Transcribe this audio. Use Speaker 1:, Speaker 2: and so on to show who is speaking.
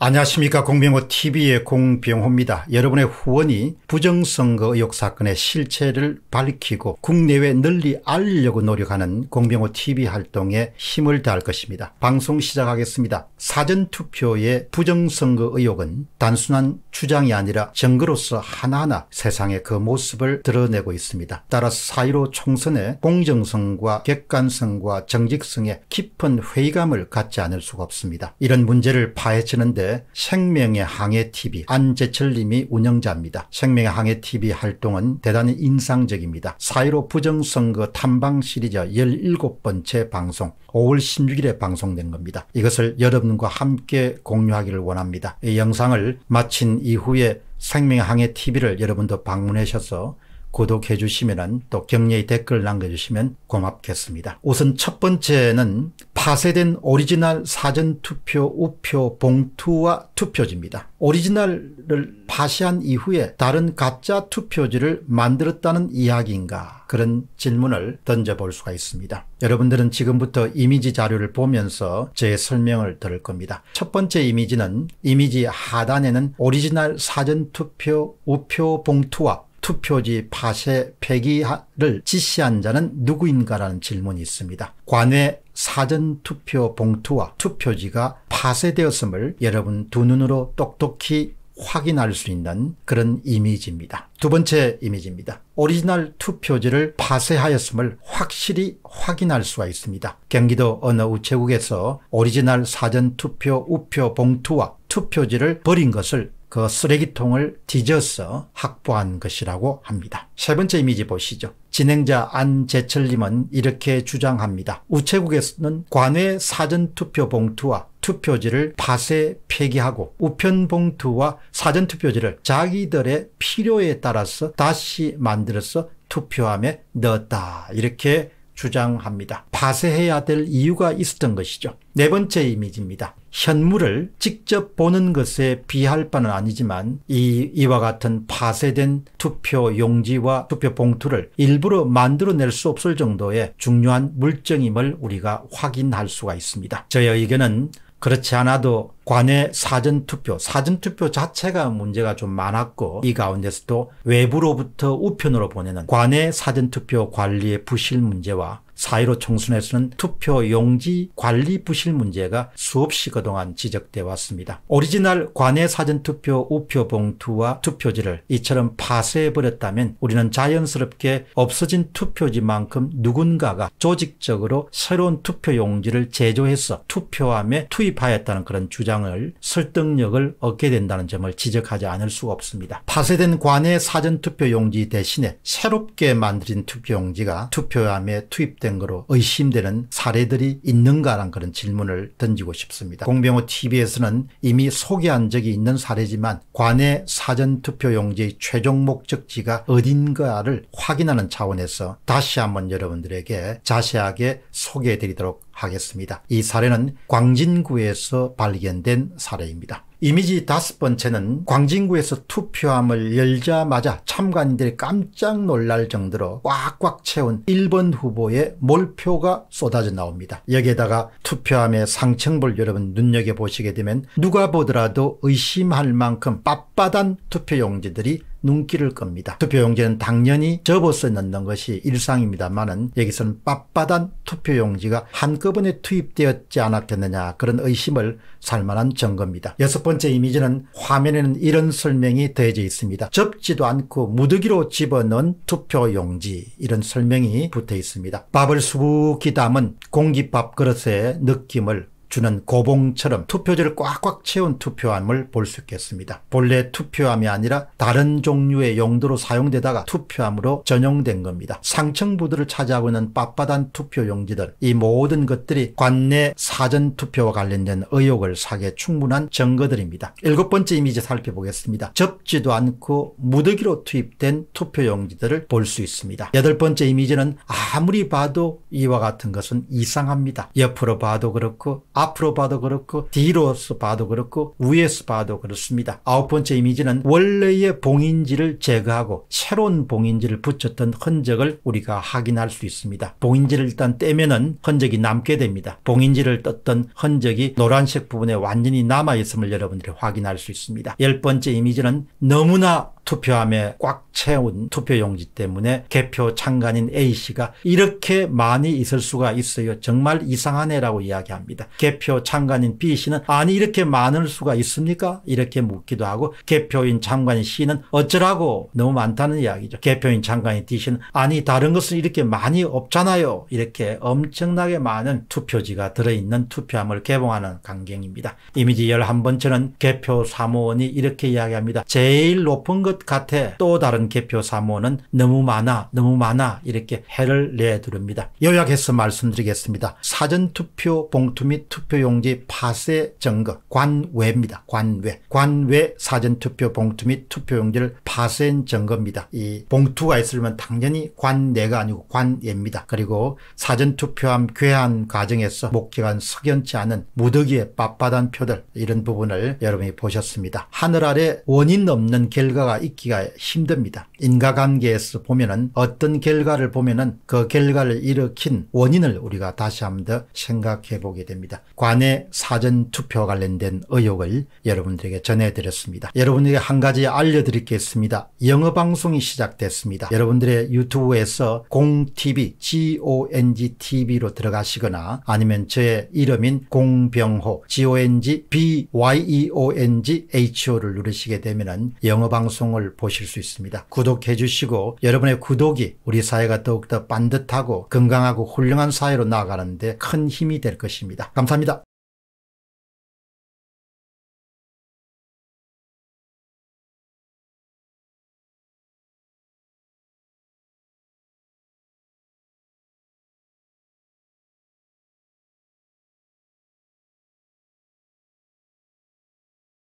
Speaker 1: 안녕하십니까 공병호 tv의 공병호입니다. 여러분의 후원이 부정선거 의혹 사건의 실체를 밝히고 국내외 널리 알려고 노력하는 공병호 tv 활동에 힘을 다할 것입니다. 방송 시작하겠습니다. 사전투표의 부정선거 의혹은 단순한 주장이 아니라 증거로서 하나하나 세상의 그 모습을 드러내고 있습니다. 따라서 사1로 총선의 공정성과 객관성과 정직성에 깊은 회의감을 갖지 않을 수가 없습니다. 이런 문제를 파헤치는데 생명의 항해 TV 안재철 님이 운영자입니다. 생명의 항해 TV 활동은 대단히 인상적입니다. 사1로 부정선거 탐방 시리즈 17번째 방송 5월 16일에 방송된 겁니다. 이것을 여러분과 함께 공유하기를 원합니다. 이 영상을 마친 이후에 생명의 항해 TV를 여러분도 방문하셔서 구독해 주시면 또 격려의 댓글 남겨주시면 고맙겠습니다. 우선 첫 번째는 파쇄된 오리지널 사전투표 우표 봉투와 투표지입니다. 오리지널을 파쇄한 이후에 다른 가짜 투표지를 만들었다는 이야기인가 그런 질문을 던져볼 수가 있습니다. 여러분들은 지금부터 이미지 자료를 보면서 제 설명을 들을 겁니다. 첫 번째 이미지는 이미지 하단에는 오리지널 사전투표 우표 봉투와 투표지 파쇄 폐기를 지시한 자는 누구인가라는 질문이 있습니다. 관외 사전투표 봉투와 투표지가 파쇄되었음을 여러분 두 눈으로 똑똑히 확인할 수 있는 그런 이미지입니다. 두 번째 이미지입니다. 오리지널 투표지를 파쇄하였음을 확실히 확인할 수가 있습니다. 경기도 어느 우체국에서 오리지널 사전투표 우표 봉투와 투표지를 버린 것을 그 쓰레기통을 뒤져서 확보한 것이라고 합니다. 세 번째 이미지 보시죠. 진행자 안재철님은 이렇게 주장합니다. 우체국에서는 관외 사전투표 봉투와 투표지를 밭에 폐기하고 우편 봉투와 사전투표지를 자기들의 필요에 따라서 다시 만들어서 투표함에 넣었다. 이렇게 주장합니다. 파쇄해야 될 이유가 있었던 것이죠. 네 번째 이미지입니다. 현물을 직접 보는 것에 비할 바는 아니지만 이, 이와 같은 파쇄된 투표 용지와 투표 봉투를 일부러 만들어낼 수 없을 정도의 중요한 물증임을 우리가 확인할 수가 있습니다. 저의 의견은 그렇지 않아도 관외 사전투표, 사전투표 자체가 문제가 좀 많았고 이 가운데서도 외부로부터 우편으로 보내는 관외 사전투표 관리의 부실 문제와 4.15 총선에서는 투표 용지 관리 부실 문제가 수없이 그동안 지적돼 왔습니다. 오리지널 관내 사전투표 우표 봉투와 투표지를 이처럼 파쇄해버렸다면 우리는 자연스럽게 없어진 투표지만큼 누군가가 조직적으로 새로운 투표 용지를 제조해서 투표함에 투입하였다는 그런 주장을 설득력을 얻게 된다는 점을 지적하지 않을 수 없습니다. 파쇄된 관내 사전투표 용지 대신에 새롭게 만들어진 투표 용지가 투표함에 투입된 잘못된 거로 의심되는 사례들이 있는가라는 그런 질문을 던지고 싶습니다. 공병호 TV에서는 이미 소개한 적이 있는 사례지만 관내 사전투표 용지의 최종 목적지가 어딘가를 확인하는 차원에서 다시 한번 여러분들에게 자세하게 소개해 드리도록 하겠습니다. 이 사례는 광진구에서 발견된 사례입니다. 이미지 다섯 번째는 광진구에서 투표함을 열자마자 참관인들이 깜짝 놀랄 정도로 꽉꽉 채운 1번 후보의 몰표가 쏟아져 나옵니다. 여기에다가 투표함의 상층볼 여러분 눈여겨보시게 되면 누가 보더라도 의심할 만큼 빳빳한 투표용지들이 눈길을 겁니다. 투표용지는 당연히 접어서 넣는 것이 일상입니다만은 여기서는 빳빳한 투표용지가 한꺼번에 투입되었지 않았겠느냐 그런 의심을 살만한 증거입니다. 여섯 번째 이미지는 화면에는 이런 설명이 되어져 있습니다. 접지도 않고 무더기로 집어넣은 투표용지 이런 설명이 붙어 있습니다. 밥을 수북히 담은 공기밥 그릇의 느낌을 주는 고봉처럼 투표지를 꽉꽉 채운 투표함을 볼 수 있겠습니다. 본래 투표함이 아니라 다른 종류의 용도로 사용되다가 투표함으로 전용된 겁니다. 상층부들을 차지하고 있는 빳빳한 투표용지들 이 모든 것들이 관내 사전투표와 관련된 의혹을 사게 충분한 증거들입니다. 일곱 번째 이미지 살펴보겠습니다. 접지도 않고 무더기로 투입된 투표용지들을 볼 수 있습니다. 여덟 번째 이미지는 아무리 봐도 이와 같은 것은 이상합니다. 옆으로 봐도 그렇고 앞으로 봐도 그렇고 뒤로서 봐도 그렇고 위에서 봐도 그렇습니다. 아홉 번째 이미지는 원래의 봉인지를 제거하고 새로운 봉인지를 붙였던 흔적을 우리가 확인할 수 있습니다. 봉인지를 일단 떼면은 흔적이 남게 됩니다. 봉인지를 떴던 흔적이 노란색 부분에 완전히 남아있음을 여러분들이 확인할 수 있습니다. 열 번째 이미지는 너무나 투표함에 꽉 채운 투표용지 때문에 개표 창간인 A씨가 이렇게 많이 있을 수가 있어요. 정말 이상하네라고 이야기합니다. 개표 창간인 B씨는 아니 이렇게 많을 수가 있습니까? 이렇게 묻기도 하고 개표인 창간인 C는 어쩌라고 너무 많다는 이야기죠. 개표인 창간인 D씨는 아니 다른 것은 이렇게 많이 없잖아요. 이렇게 엄청나게 많은 투표지가 들어있는 투표함을 개봉하는 강경입니다. 이미지 11번째는 개표 사무원이 이렇게 이야기합니다. 제일 높은 것것 같아. 또 다른 개표 사모는 너무 많아 너무 많아 이렇게 해를 내두릅니다. 요약해서 말씀드리겠습니다. 사전투표 봉투 및 투표용지 파쇄 증거 관외입니다. 관외. 관외 사전투표 봉투 및 투표용지를 파쇄한 증거입니다. 이 봉투가 있으면 당연히 관내가 아니고 관외입니다. 그리고 사전투표함 괴한 과정에서 목격한 석연치 않은 무더기에 빳빳한 표들 이런 부분을 여러분이 보셨습니다. 하늘 아래 원인 없는 결과가 있기가 힘듭니다. 인과관계에서 보면은 어떤 결과를 보면은 그 결과를 일으킨 원인을 우리가 다시 한번 더 생각해 보게 됩니다. 관내 사전 투표 관련된 의혹을 여러분들에게 전해드렸습니다. 여러분에게 한 가지 알려드릴 게습니다 영어 방송이 시작됐습니다. 여러분들의 유튜브에서 공TV, GONG TV로 들어가시거나 아니면 저의 이름인 공병호, GONG BYEONG HO를 누르시게 되면은 영어 방송 방송을 보실 수 있습니다. 구독해 주시고 여러분의 구독이 우리 사회가 더욱더 반듯하고 건강하고 훌륭한 사회로 나아가는데 큰 힘이 될 것입니다. 감사합니다.